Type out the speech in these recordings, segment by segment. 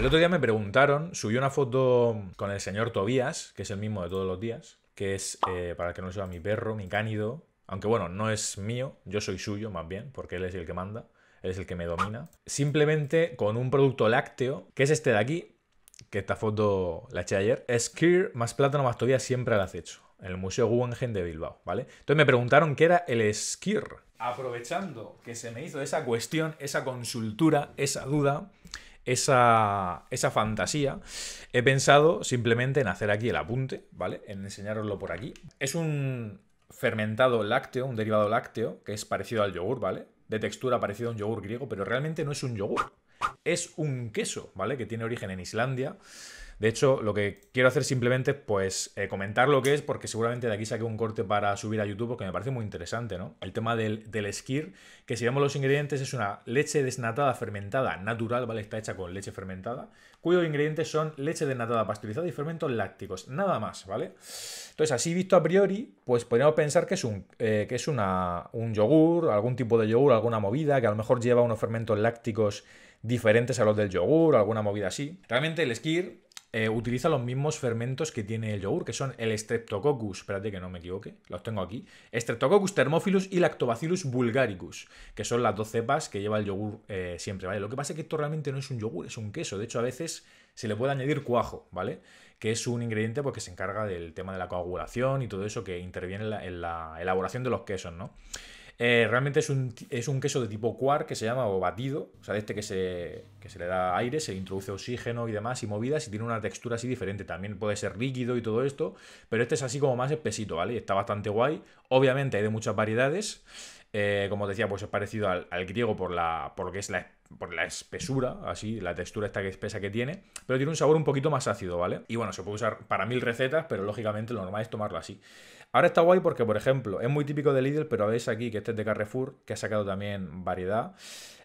El otro día me preguntaron, subió una foto con el señor Tobías, que es el mismo de todos los días, que es, eh, para que no sea mi perro, mi cánido. Aunque bueno, no es mío, yo soy suyo más bien, porque él es el que manda, él es el que me domina. Simplemente con un producto lácteo, que es este de aquí, que esta foto la eché ayer, es más plátano más Tobías siempre al acecho, en el Museo Guggenheim de Bilbao, ¿vale? Entonces me preguntaron qué era el Skir. Aprovechando que se me hizo esa cuestión, esa consultura, esa duda, esa, fantasía, he pensado simplemente en hacer aquí el apunte, ¿vale? En enseñaroslo por aquí. Es un fermentado lácteo, un derivado lácteo, que es parecido al yogur, ¿vale? De textura parecido a un yogur griego, pero realmente no es un yogur. Es un queso, ¿vale? Que tiene origen en Islandia de hecho, lo que quiero hacer simplemente, pues, eh, comentar lo que es, porque seguramente de aquí saqué un corte para subir a YouTube, porque me parece muy interesante, ¿no? El tema del, del esquir, que si vemos los ingredientes, es una leche desnatada fermentada natural, ¿vale? Está hecha con leche fermentada, cuyos ingredientes son leche desnatada pasteurizada y fermentos lácticos, nada más, ¿vale? Entonces, así visto a priori, pues podríamos pensar que es un, eh, que es un yogur, algún tipo de yogur, alguna movida, que a lo mejor lleva unos fermentos lácticos diferentes a los del yogur, alguna movida así. Realmente el esquir eh, utiliza los mismos fermentos que tiene el yogur, que son el Streptococcus, espérate que no me equivoque, los tengo aquí, Streptococcus thermophilus y Lactobacillus vulgaricus, que son las dos cepas que lleva el yogur eh, siempre, ¿vale? Lo que pasa es que esto realmente no es un yogur, es un queso, de hecho a veces se le puede añadir cuajo, ¿vale? Que es un ingrediente porque pues, se encarga del tema de la coagulación y todo eso que interviene en la, en la elaboración de los quesos, ¿no? Eh, realmente es un, es un, queso de tipo cuar que se llama o batido, o sea, de este que se, se le da aire, se introduce oxígeno y demás y movidas y tiene una textura así diferente. También puede ser líquido y todo esto, pero este es así como más espesito, ¿vale? Y está bastante guay. Obviamente hay de muchas variedades. Eh, como decía, pues es parecido al, griego por, la, por lo que es la por la espesura, así, la textura esta que espesa que tiene, pero tiene un sabor un poquito más ácido, ¿vale? Y bueno, se puede usar para mil recetas, pero lógicamente lo normal es tomarlo así. Ahora está guay porque, por ejemplo, es muy típico de Lidl, pero veis aquí que este es de Carrefour, que ha sacado también variedad.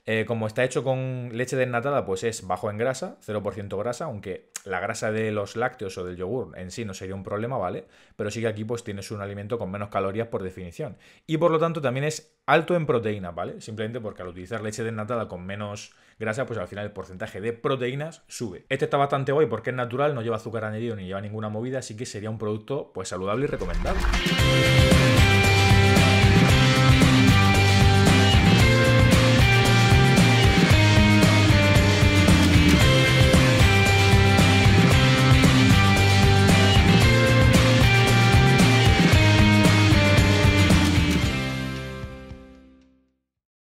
Eh, como está hecho con leche desnatada, pues es bajo en grasa, 0% grasa, aunque la grasa de los lácteos o del yogur en sí no sería un problema, ¿vale? Pero sí que aquí pues tienes un alimento con menos calorías por definición. Y por lo tanto también es alto en proteína, ¿vale? Simplemente porque al utilizar leche desnatada con menos Gracias pues al final el porcentaje de proteínas sube. Este está bastante guay porque es natural, no lleva azúcar añadido ni lleva ninguna movida, así que sería un producto pues saludable y recomendable.